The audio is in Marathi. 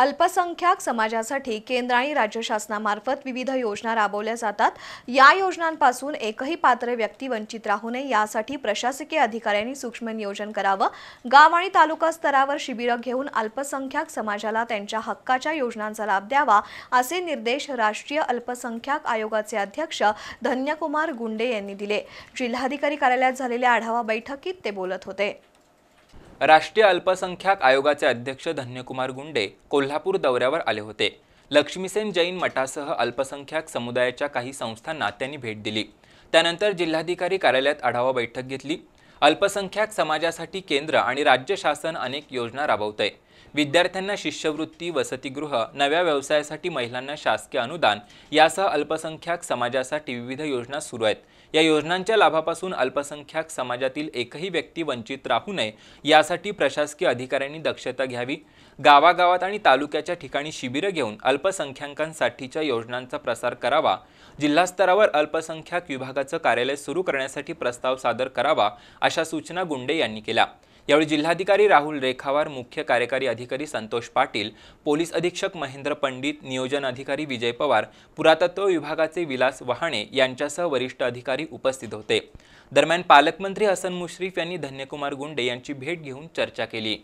अल्पसंख्याक समाजासाठी केंद्र आणि राज्य शासनामार्फत विविध योजना राबवल्या जातात या योजनांपासून एकही पात्र व्यक्ती वंचित राहू नये यासाठी प्रशासकीय अधिकाऱ्यांनी सूक्ष्म नियोजन करावं गाव आणि तालुका स्तरावर शिबिरं घेऊन अल्पसंख्याक समाजाला त्यांच्या हक्काच्या योजनांचा लाभ द्यावा असे निर्देश राष्ट्रीय अल्पसंख्याक आयोगाचे अध्यक्ष धन्यकुमार गुंडे यांनी दिले जिल्हाधिकारी कार्यालयात झालेल्या आढावा बैठकीत ते बोलत होते राष्ट्रीय अल्पसंख्याक आयोगाचे अध्यक्ष धन्यकुमार गुंडे कोल्हापूर दौऱ्यावर आले होते लक्ष्मीसेन जैन मठासह अल्पसंख्याक समुदायाच्या काही संस्थांना त्यांनी भेट दिली त्यानंतर जिल्हाधिकारी कार्यालयात आढावा बैठक घेतली अल्पसंख्याक समाजासाठी केंद्र आणि राज्य शासन अनेक योजना राबवतंय विद्यार्थ्यांना शिष्यवृत्ती वसतिगृह नव्या व्यवसायासाठी महिलांना शासकीय अनुदान यासह अल्पसंख्याक समाजासाठी विविध योजना सुरू आहेत या योजनांच्या लाभापासून अल्पसंख्याक समाजातील एकही व्यक्ती वंचित राहू नये यासाठी प्रशासकीय अधिकाऱ्यांनी दक्षता घ्यावी गावागावात आणि तालुक्याच्या ठिकाणी शिबिरं घेऊन अल्पसंख्याकांसाठीच्या योजनांचा प्रसार करावा जिल्हास्तरावर अल्पसंख्याक विभागाचं कार्यालय सुरू करण्यासाठी प्रस्ताव सादर करावा अशा सूचना गुंडे यांनी केल्या यावेळी जिल्हाधिकारी राहुल रेखावार मुख्य कार्यकारी अधिकारी संतोष पाटील पोलीस अधीक्षक महेंद्र पंडित नियोजन अधिकारी विजय पवार पुरातत्व विभागाचे विलास वहाणे यांच्यासह वरिष्ठ अधिकारी उपस्थित होते दरम्यान पालकमंत्री हसन मुश्रीफ यांनी धन्यकुमार गुंडे यांची भेट घेऊन चर्चा केली